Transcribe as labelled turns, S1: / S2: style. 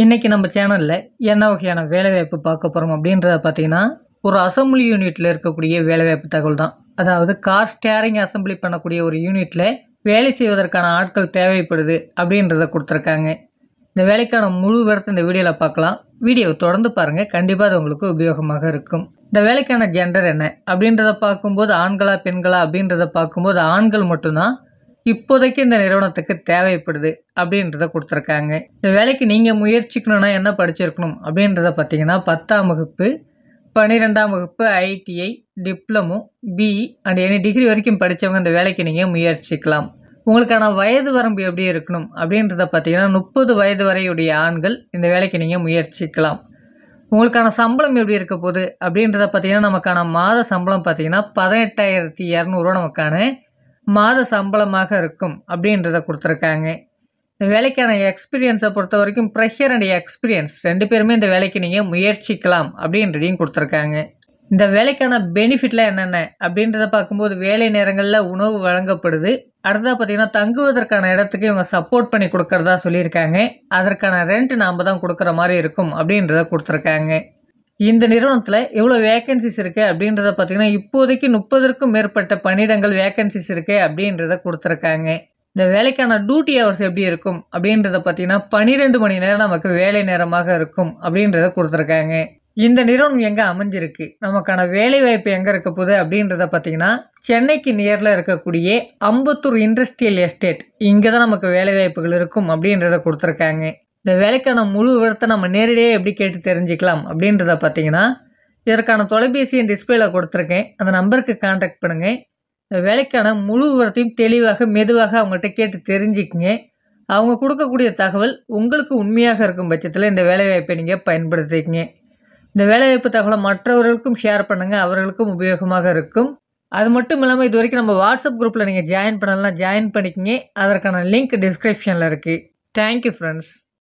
S1: இன்றைக்கி நம்ம சேனலில் என்ன வகையான வேலைவாய்ப்பு பார்க்க போகிறோம் அப்படின்றத பார்த்தீங்கன்னா ஒரு அசம்பிளி யூனிட்டில் இருக்கக்கூடிய வேலைவாய்ப்பு தகவல் தான் அதாவது கார் ஸ்டேரிங் அசம்பிளி பண்ணக்கூடிய ஒரு யூனிட்டில் வேலை செய்வதற்கான ஆட்கள் தேவைப்படுது அப்படின்றத கொடுத்துருக்காங்க இந்த வேலைக்கான முழு விவரத்தை இந்த வீடியோவில் பார்க்கலாம் வீடியோவை தொடர்ந்து பாருங்கள் கண்டிப்பாக அது உங்களுக்கு உபயோகமாக இருக்கும் இந்த வேலைக்கான ஜெண்டர் என்ன அப்படின்றத பார்க்கும்போது ஆண்களா பெண்களா அப்படின்றத பார்க்கும்போது ஆண்கள் மட்டும்தான் இப்போதைக்கு இந்த நிறுவனத்துக்கு தேவைப்படுது அப்படின்றத கொடுத்துருக்காங்க இந்த வேலைக்கு நீங்கள் முயற்சிக்கணும்னா என்ன படிச்சிருக்கணும் அப்படின்றத பார்த்தீங்கன்னா பத்தாம் வகுப்பு பன்னிரெண்டாம் வகுப்பு ITI diploma BE and any degree வரைக்கும் படித்தவங்க இந்த வேலைக்கு நீங்கள் முயற்சிக்கலாம் உங்களுக்கான வயது வரம்பு எப்படி இருக்கணும் அப்படின்றத பார்த்தீங்கன்னா முப்பது வயது வரையுடைய ஆண்கள் இந்த வேலைக்கு நீங்கள் முயற்சிக்கலாம் உங்களுக்கான சம்பளம் எப்படி இருக்க போகுது அப்படின்றத பார்த்தீங்கன்னா நமக்கான மாத சம்பளம் பார்த்தீங்கன்னா பதினெட்டாயிரத்தி இரநூறுவா நமக்கான மாத சம்பளமாக இருக்கும் அப்படின்றத கொடுத்துருக்காங்க இந்த வேலைக்கான எக்ஸ்பீரியன்ஸை பொறுத்த வரைக்கும் ப்ரெஷர் அண்ட் எக்ஸ்பீரியன்ஸ் ரெண்டு பேருமே இந்த வேலைக்கு நீங்கள் முயற்சிக்கலாம் அப்படின்றதையும் கொடுத்துருக்காங்க இந்த வேலைக்கான பெனிஃபிட்லாம் என்னென்ன அப்படின்றத பார்க்கும்போது வேலை நேரங்களில் உணவு வழங்கப்படுது அடுத்ததாக பார்த்தீங்கன்னா தங்குவதற்கான இடத்துக்கு இவங்க சப்போர்ட் பண்ணி கொடுக்கறதா சொல்லியிருக்காங்க அதற்கான ரெண்ட் நாம் தான் கொடுக்குற மாதிரி இருக்கும் அப்படின்றத கொடுத்துருக்காங்க இந்த நிறுவனத்தில் எவ்வளோ வேக்கன்சிஸ் இருக்குது அப்படின்றத பார்த்திங்கன்னா இப்போதைக்கு முப்பதற்கும் மேற்பட்ட பணியிடங்கள் வேக்கன்சிஸ் இருக்குது அப்படின்றத கொடுத்துருக்காங்க இந்த வேலைக்கான டியூட்டி ஹவர்ஸ் எப்படி இருக்கும் அப்படின்றத பார்த்திங்கன்னா பன்னிரெண்டு மணி நேரம் நமக்கு வேலை நேரமாக இருக்கும் அப்படின்றத கொடுத்துருக்காங்க இந்த நிறுவனம் எங்கே அமைஞ்சிருக்கு நமக்கான வேலைவாய்ப்பு எங்கே இருக்க போகுது அப்படின்றத பார்த்திங்கன்னா சென்னைக்கு நியரில் இருக்கக்கூடிய அம்பத்தூர் இண்டஸ்ட்ரியல் எஸ்டேட் இங்கே தான் நமக்கு வேலைவாய்ப்புகள் இருக்கும் அப்படின்றத கொடுத்துருக்காங்க இந்த வேலைக்கான முழு விவரத்தை நம்ம நேரடியாக எப்படி கேட்டு தெரிஞ்சுக்கலாம் அப்படின்றத பார்த்தீங்கன்னா இதற்கான தொலைபேசி என் டிஸ்பிளேல கொடுத்துருக்கேன் அந்த நம்பருக்கு காண்டாக்ட் பண்ணுங்கள் இந்த வேலைக்கான முழு விவரத்தையும் தெளிவாக மெதுவாக அவங்கள்ட்ட கேட்டு தெரிஞ்சுக்குங்க அவங்க கொடுக்கக்கூடிய தகவல் உங்களுக்கு உண்மையாக இருக்கும் பட்சத்தில் இந்த வேலைவாய்ப்பை நீங்கள் பயன்படுத்திக்கங்க இந்த வேலைவாய்ப்பு தகவலை மற்றவர்களுக்கும் ஷேர் பண்ணுங்கள் அவர்களுக்கும் உபயோகமாக இருக்கும் அது மட்டும் இல்லாமல் இது வரைக்கும் நம்ம வாட்ஸ்அப் குரூப்பில் நீங்கள் ஜாயின் பண்ணலாம் ஜாயின் பண்ணிக்கிங்க அதற்கான லிங்க் டிஸ்கிரிப்ஷனில் இருக்குது தேங்க்யூ ஃப்ரெண்ட்ஸ்